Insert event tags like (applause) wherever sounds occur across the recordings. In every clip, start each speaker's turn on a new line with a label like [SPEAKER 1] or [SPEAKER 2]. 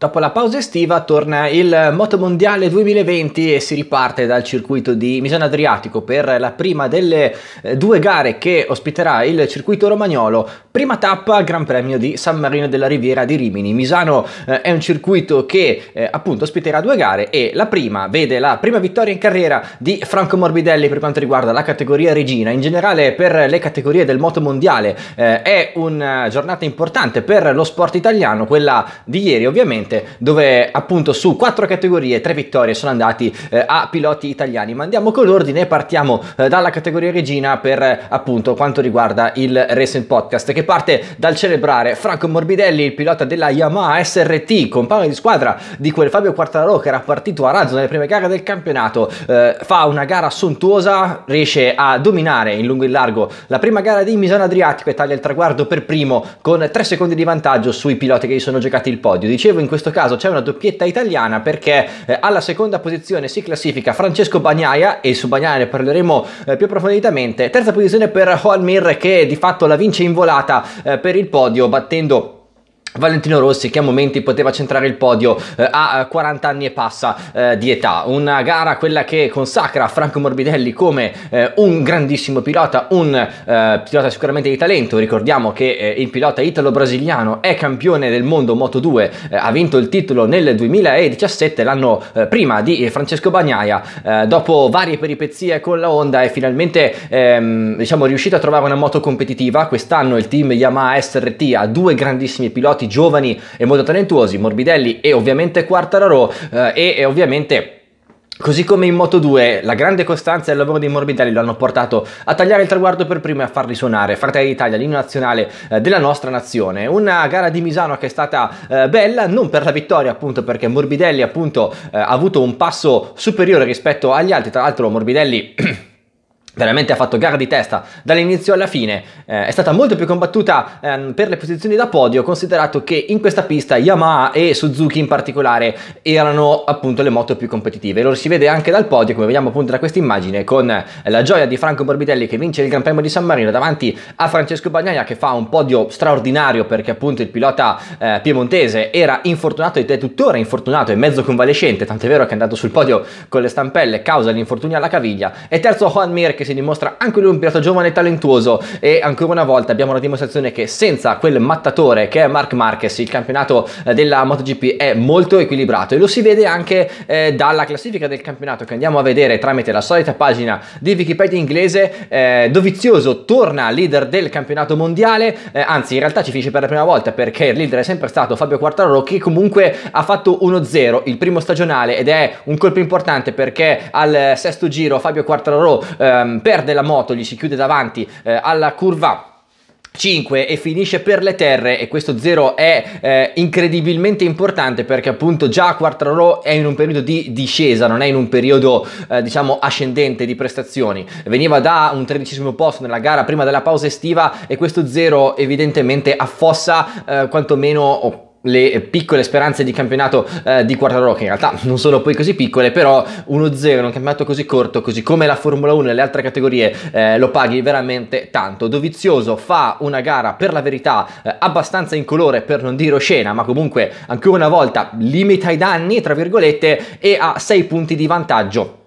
[SPEAKER 1] Dopo la pausa estiva torna il Motomondiale 2020 e si riparte dal circuito di Misano Adriatico per la prima delle eh, due gare che ospiterà il circuito romagnolo. Prima tappa Gran Premio di San Marino della Riviera di Rimini. Misano eh, è un circuito che eh, appunto ospiterà due gare e la prima vede la prima vittoria in carriera di Franco Morbidelli per quanto riguarda la categoria regina. In generale per le categorie del Motomondiale eh, è una giornata importante per lo sport italiano, quella di ieri ovviamente recente dove appunto su quattro categorie tre vittorie sono andati eh, a piloti italiani ma andiamo con l'ordine e partiamo eh, dalla categoria regina per appunto quanto riguarda il Racing Podcast che parte dal celebrare Franco Morbidelli il pilota della Yamaha SRT compagno di squadra di quel Fabio Quartararo che era partito a razzo nelle prime gare del campionato eh, fa una gara sontuosa riesce a dominare in lungo e in largo la prima gara di Misano Adriatico e taglia il traguardo per primo con tre secondi di vantaggio sui piloti che gli sono giocati il podio dicevo in questo questo caso c'è una doppietta italiana perché eh, alla seconda posizione si classifica Francesco Bagnaia e su Bagnaia ne parleremo eh, più approfonditamente. Terza posizione per Hoalmir che di fatto la vince in volata eh, per il podio battendo Valentino Rossi che a momenti poteva centrare il podio eh, a 40 eh, anni e passa eh, di età, una gara quella che consacra Franco Morbidelli come eh, un grandissimo pilota, un eh, pilota sicuramente di talento, ricordiamo che eh, il pilota italo-brasiliano è campione del mondo Moto 2, ha vinto il titolo nel 2017, l'anno prima di Francesco Bagnaia, dopo varie peripezie con la Honda è finalmente ehm, diciamo, riuscito a trovare una moto competitiva, quest'anno il team Yamaha SRT ha due grandissimi piloti, piloti giovani e molto talentuosi, Morbidelli e ovviamente Quartararo eh, e, e ovviamente... Così come in Moto 2, la grande costanza e il lavoro dei Morbidelli lo hanno portato a tagliare il traguardo per primo e a far risuonare Fratelli d'Italia, l'inno nazionale eh, della nostra nazione. Una gara di Misano che è stata eh, bella, non per la vittoria appunto, perché Morbidelli appunto eh, ha avuto un passo superiore rispetto agli altri. Tra l'altro Morbidelli... (clears throat) veramente ha fatto gara di testa dall'inizio alla fine, eh, è stata molto più combattuta ehm, per le posizioni da podio, considerato che in questa pista Yamaha e Suzuki in particolare erano appunto le moto più competitive. Lo si vede anche dal podio, come vediamo appunto da questa immagine, con la gioia di Franco Morbidelli che vince il Gran Premio di San Marino davanti a Francesco Bagnaia che fa un podio straordinario perché appunto il pilota eh, piemontese era infortunato ed è tuttora infortunato e mezzo convalescente, tant'è vero che è andato sul podio con le stampelle causa l'infortunio alla caviglia. E terzo Juan Mir che si si dimostra anche lui un pilota giovane e talentuoso e ancora una volta abbiamo la dimostrazione che senza quel mattatore che è Mark Marquez il campionato eh, della MotoGP è molto equilibrato e lo si vede anche eh, dalla classifica del campionato che andiamo a vedere tramite la solita pagina di Wikipedia inglese eh, Dovizioso torna leader del campionato mondiale eh, anzi in realtà ci finisce per la prima volta perché il leader è sempre stato Fabio Quartararo che comunque ha fatto 1-0 il primo stagionale ed è un colpo importante perché al eh, sesto giro Fabio Quartararo ehm, ehm, perde la moto, gli si chiude davanti eh, alla curva 5 e finisce per le terre e questo 0 è eh, incredibilmente importante perché appunto già Quartararo è in un periodo di discesa, non è in un periodo eh, diciamo ascendente di prestazioni. Veniva da un tredicesimo posto nella gara prima della pausa estiva e questo 0 evidentemente affossa eh, quantomeno o le piccole speranze di campionato eh, di Quartararo che in realtà non sono poi così piccole però 1-0 in un campionato così corto così come la Formula 1 e le altre categorie eh, lo paghi veramente tanto Dovizioso fa una gara per la verità eh, abbastanza incolore per non dire oscena ma comunque ancora una volta limita i danni tra virgolette e ha 6 punti di vantaggio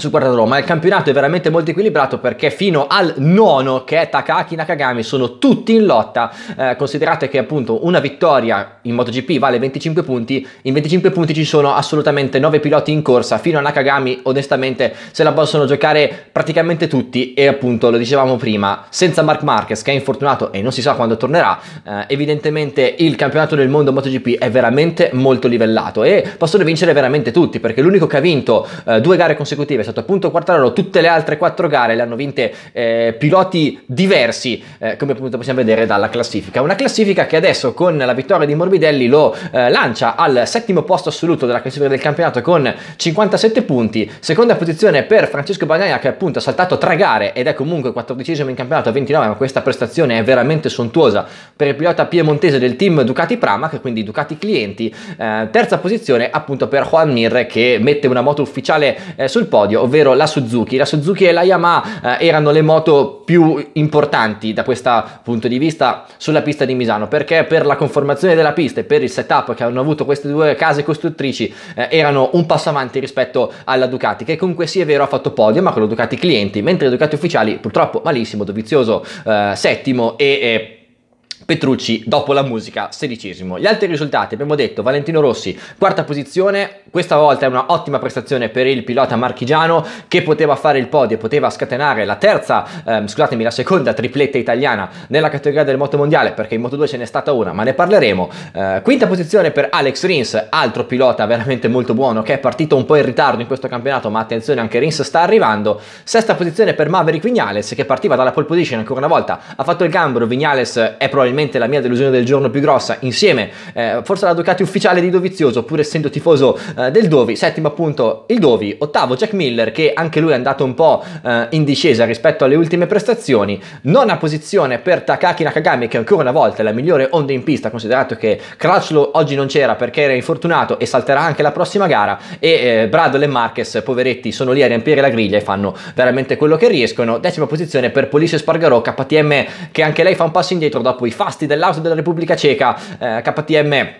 [SPEAKER 1] su Guarda Roma. Il campionato è veramente molto equilibrato perché fino al nono, che è Takaki Nakagami, sono tutti in lotta. Eh, considerate che appunto una vittoria in MotoGP vale 25 punti, in 25 punti ci sono assolutamente 9 piloti in corsa, fino a Nakagami onestamente se la possono giocare praticamente tutti e appunto lo dicevamo prima, senza Mark Marquez che è infortunato e non si sa quando tornerà, eh, evidentemente il campionato del mondo MotoGP è veramente molto livellato e possono vincere veramente tutti perché l'unico che ha vinto eh, due gare consecutive stato appunto Quartararo, tutte le altre quattro gare le hanno vinte eh, piloti diversi, eh, come appunto possiamo vedere dalla classifica. Una classifica che adesso con la vittoria di Morbidelli lo eh, lancia al settimo posto assoluto della classifica del campionato con 57 punti, seconda posizione per Francesco Bagnaia che appunto ha saltato tre gare ed è comunque 14 in campionato a 29, ma questa prestazione è veramente sontuosa per il pilota piemontese del team Ducati Pramac, quindi Ducati clienti, eh, terza posizione appunto per Juan Mir che mette una moto ufficiale eh, sul podio meglio, ovvero la Suzuki. La Suzuki e la Yamaha eh, erano le moto più importanti da questo punto di vista sulla pista di Misano, perché per la conformazione della pista e per il setup che hanno avuto queste due case costruttrici eh, erano un passo avanti rispetto alla Ducati, che comunque sì è vero ha fatto podio, ma con la Ducati clienti, mentre le Ducati ufficiali purtroppo malissimo, Dovizioso eh, settimo e... e Petrucci dopo la musica sedicesimo. Gli altri risultati abbiamo detto Valentino Rossi quarta posizione, questa volta è una ottima prestazione per il pilota marchigiano che poteva fare il podio, poteva scatenare la terza, ehm, scusatemi, la seconda tripletta italiana nella categoria del moto mondiale perché in moto 2 ce n'è stata una, ma ne parleremo. Eh, quinta posizione per Alex Rins, altro pilota veramente molto buono che è partito un po' in ritardo in questo campionato, ma attenzione anche Rins sta arrivando. Sesta posizione per Maverick Vignales che partiva dalla pole position ancora una volta, ha fatto il gambero, Vignales è probabilmente probabilmente la mia delusione del giorno più grossa, insieme eh, forse alla Ducati ufficiale di Dovizioso, pur essendo tifoso eh, del Dovi, settimo appunto il Dovi, ottavo Jack Miller che anche lui è andato un po' eh, in discesa rispetto alle ultime prestazioni, nona posizione per Takaki Nakagami che ancora una volta è la migliore onda in pista, considerato che Crutchlow oggi non c'era perché era infortunato e salterà anche la prossima gara e eh, Bradle e Marquez, poveretti, sono lì a riempire la griglia e fanno veramente quello che riescono, decima posizione per Police Spargarò, KTM che anche lei fa un passo indietro dopo i fatti pasti dell'auto della Repubblica Ceca, eh, KTM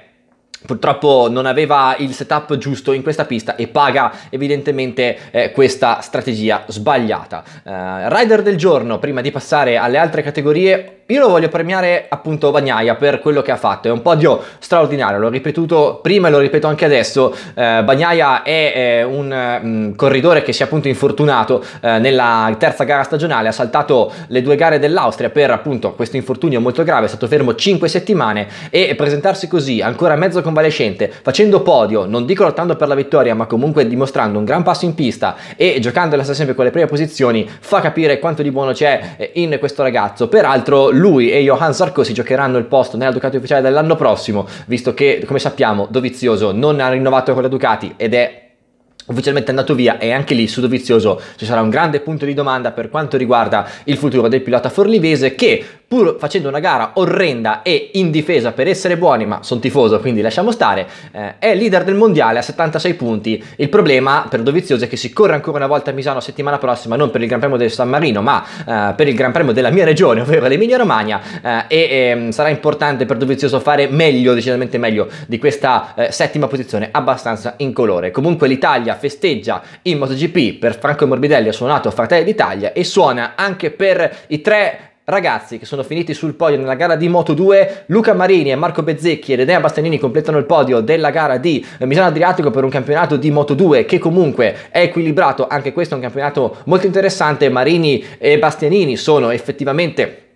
[SPEAKER 1] purtroppo non aveva il setup giusto in questa pista e paga evidentemente eh, questa strategia sbagliata. Eh, rider del giorno, prima di passare alle altre categorie, io lo voglio premiare appunto Bagnaia per quello che ha fatto, è un podio straordinario, l'ho ripetuto prima e lo ripeto anche adesso, eh, Bagnaia è eh, un mh, mm, corridore che si è appunto infortunato eh, nella terza gara stagionale, ha saltato le due gare dell'Austria per appunto questo infortunio molto grave, è stato fermo 5 settimane e presentarsi così ancora mezzo convalescente, facendo podio, non dico lottando per la vittoria, ma comunque dimostrando un gran passo in pista e giocandola sempre con le prime posizioni, fa capire quanto di buono c'è eh, in questo ragazzo. Peraltro lui e Johan Sarko si giocheranno il posto nella Ducati ufficiale dell'anno prossimo, visto che, come sappiamo, Dovizioso non ha rinnovato con la Ducati ed è ufficialmente andato via e anche lì su Dovizioso ci sarà un grande punto di domanda per quanto riguarda il futuro del pilota forlivese che pur facendo una gara orrenda e in difesa per essere buoni, ma sono tifoso quindi lasciamo stare, eh, è leader del mondiale a 76 punti. Il problema per Dovizioso è che si corre ancora una volta a Misano settimana prossima, non per il Gran Premio del San Marino, ma eh, per il Gran Premio della mia regione, (laughs) ovvero l'Emilia Romagna, eh, e ehm, sarà importante per Dovizioso fare meglio, decisamente meglio, di questa eh, settima posizione abbastanza incolore. Comunque l'Italia festeggia in MotoGP per Franco Morbidelli ha suonato Fratelli d'Italia e suona anche per i tre ragazzi che sono finiti sul podio nella gara di Moto 2, Luca Marini e Marco Bezzecchi ed Edea Bastianini completano il podio della gara di Misano Adriatico per un campionato di Moto 2 che comunque è equilibrato, anche questo è un campionato molto interessante, Marini e Bastianini sono effettivamente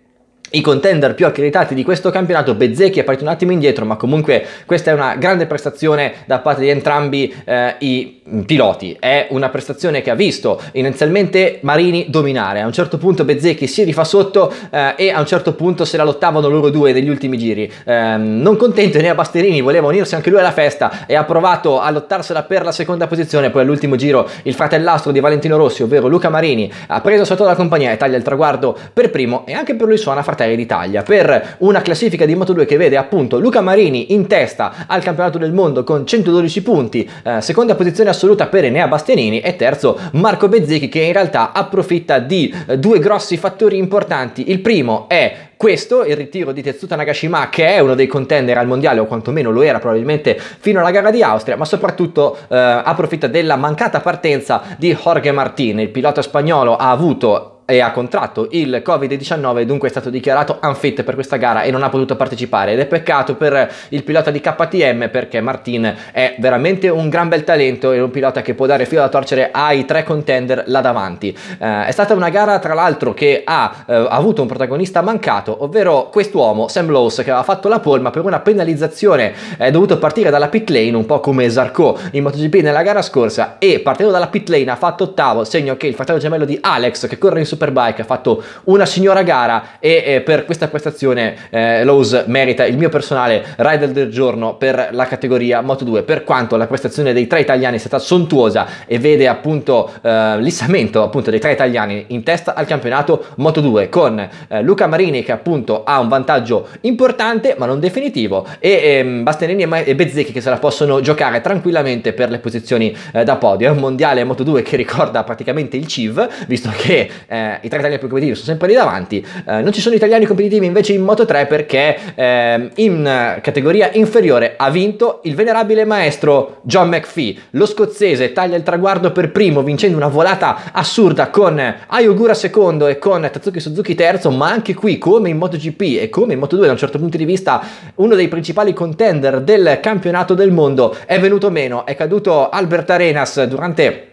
[SPEAKER 1] i contender più accreditati di questo campionato. Bezzecchi è partito un attimo indietro, ma comunque questa è una grande prestazione da parte di entrambi eh, i piloti. È una prestazione che ha visto inizialmente Marini dominare. A un certo punto Bezzecchi si rifà sotto eh, e a un certo punto se la lottavano loro due degli ultimi giri. Eh, non contento Enea Basterini, voleva unirsi anche lui alla festa e ha provato a lottarsela per la seconda posizione. Poi all'ultimo giro il fratellastro di Valentino Rossi, ovvero Luca Marini, ha preso sotto la compagnia e taglia il traguardo per primo e anche per lui suona fratello Aerei d'Italia per una classifica di Moto2 che vede appunto Luca Marini in testa al campionato del mondo con 112 punti, eh, seconda posizione assoluta per Enea Bastianini e terzo Marco Bezzecchi che in realtà approfitta di eh, due grossi fattori importanti. Il primo è questo, il ritiro di Tetsuta Nagashima che è uno dei contender al mondiale o quantomeno lo era probabilmente fino alla gara di Austria, ma soprattutto eh, approfitta della mancata partenza di Jorge Martin. Il pilota spagnolo ha avuto e ha contratto il Covid-19 dunque è stato dichiarato unfit per questa gara e non ha potuto partecipare ed è peccato per il pilota di KTM perché Martin è veramente un gran bel talento e un pilota che può dare filo da torcere ai tre contender là davanti. Eh, è stata una gara tra l'altro che ha eh, avuto un protagonista mancato, ovvero quest'uomo Sam Lowes che aveva fatto la polma per una penalizzazione, è dovuto partire dalla pit lane un po' come Zarco in MotoGP nella gara scorsa e partendo dalla pit lane ha fatto ottavo, segno che il fratello gemello di Alex che corre in Super Superbike ha fatto una signora gara e eh, per questa prestazione eh, Lowe's merita il mio personale rider del giorno per la categoria Moto 2 per quanto la prestazione dei tre italiani è stata sontuosa e vede appunto eh, lissamento appunto dei tre italiani in testa al campionato Moto 2 con eh, Luca Marini che appunto ha un vantaggio importante ma non definitivo e ehm, Bastianini e Bezzecchi che se la possono giocare tranquillamente per le posizioni eh, da podio è un mondiale Moto 2 che ricorda praticamente il CIV visto che eh, eh, i tre italiani più competitivi sono sempre lì davanti, eh, non ci sono italiani competitivi invece in Moto 3 perché eh, in categoria inferiore ha vinto il venerabile maestro John McPhee, lo scozzese taglia il traguardo per primo vincendo una volata assurda con Ayogura secondo e con Tatsuki Suzuki terzo, ma anche qui come in MotoGP e come in Moto2 da un certo punto di vista uno dei principali contender del campionato del mondo è venuto meno, è caduto Albert Arenas durante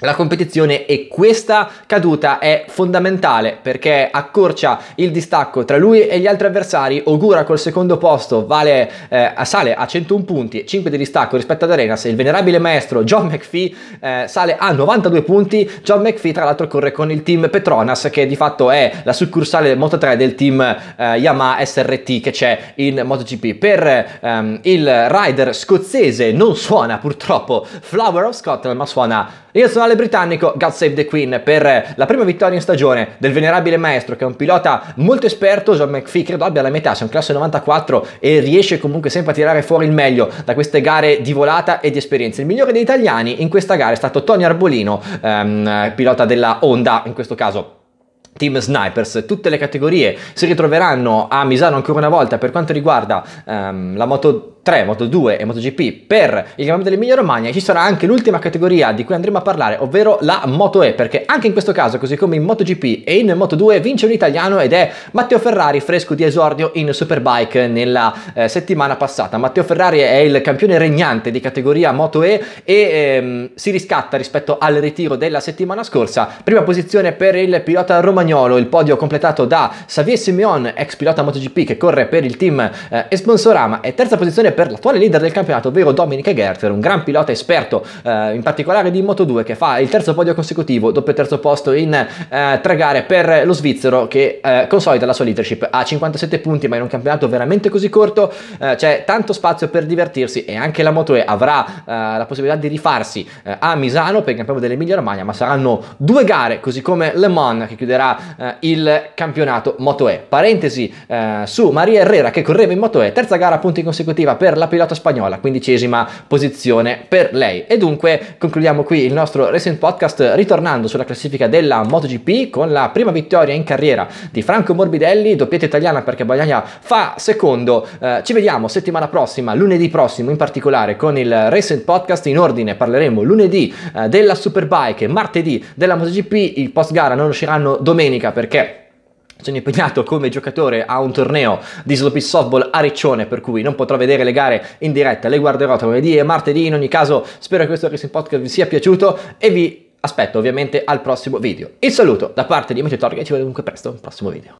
[SPEAKER 1] la competizione e questa caduta è fondamentale perché accorcia il distacco tra lui e gli altri avversari. Ogura col secondo posto vale, eh, sale a 101 punti, 5 di distacco rispetto ad Arenas. Il venerabile maestro John McPhee eh, sale a 92 punti. John McPhee, tra l'altro, corre con il team Petronas, che di fatto è la succursale del Moto 3 del team eh, Yamaha SRT che c'è in MotoGP. Per ehm, il rider scozzese non suona purtroppo Flower of Scotland, ma suona. Il nazionale britannico God Save the Queen per eh, la prima vittoria in stagione del venerabile maestro che è un pilota molto esperto, John McPhee credo abbia la metà, sia un classe 94 e riesce comunque sempre a tirare fuori il meglio da queste gare di volata e di esperienza. Il migliore degli italiani in questa gara è stato Tony Arbolino, ehm, pilota della Honda in questo caso Team Snipers, tutte le categorie si ritroveranno a Misano ancora una volta per quanto riguarda um, la Moto 3, Moto 2 e Moto GP per il Gran dell'Emilia Romagna ci sarà anche l'ultima categoria di cui andremo a parlare, ovvero la Moto E, perché anche in questo caso, così come in Moto GP e in Moto 2, vince un italiano ed è Matteo Ferrari, fresco di esordio in Superbike nella eh, settimana passata. Matteo Ferrari è il campione regnante di categoria Moto E e ehm, si riscatta rispetto al ritiro della settimana scorsa. Prima posizione per il pilota romagnolo spagnolo, il podio completato da Xavier Simeon, ex pilota MotoGP che corre per il team eh, Esponsorama e terza posizione per l'attuale leader del campionato, ovvero Dominic Gerter, un gran pilota esperto eh, in particolare di Moto2 che fa il terzo podio consecutivo, dopo il terzo posto in eh, tre gare per lo svizzero che eh, consolida la sua leadership a 57 punti, ma in un campionato veramente così corto eh, c'è tanto spazio per divertirsi e anche la Moto E avrà eh, la possibilità di rifarsi eh, a Misano per il campionato dell'Emilia Romagna, ma saranno due gare, così come Le Mans che chiuderà eh, il campionato MotoE. Parentesi eh, su Maria Herrera che correva in MotoE, terza gara appunto in consecutiva per la pilota spagnola, quindicesima posizione per lei. E dunque concludiamo qui il nostro recent Podcast ritornando sulla classifica della MotoGP con la prima vittoria in carriera di Franco Morbidelli, doppietta italiana perché Bagnaia fa secondo. Eh, ci vediamo settimana prossima, lunedì prossimo in particolare con il recent Podcast in ordine. Parleremo lunedì eh, della Superbike, martedì della MotoGP, il post gara non usciranno domenica domenica perché sono impegnato come giocatore a un torneo di Sloppy Softball a Riccione, per cui non potrò vedere le gare in diretta, le guarderò tra lunedì e martedì, in ogni caso spero che questo Racing Podcast vi sia piaciuto e vi aspetto ovviamente al prossimo video. Il saluto da parte di Matthew e ci vediamo dunque presto, un prossimo video.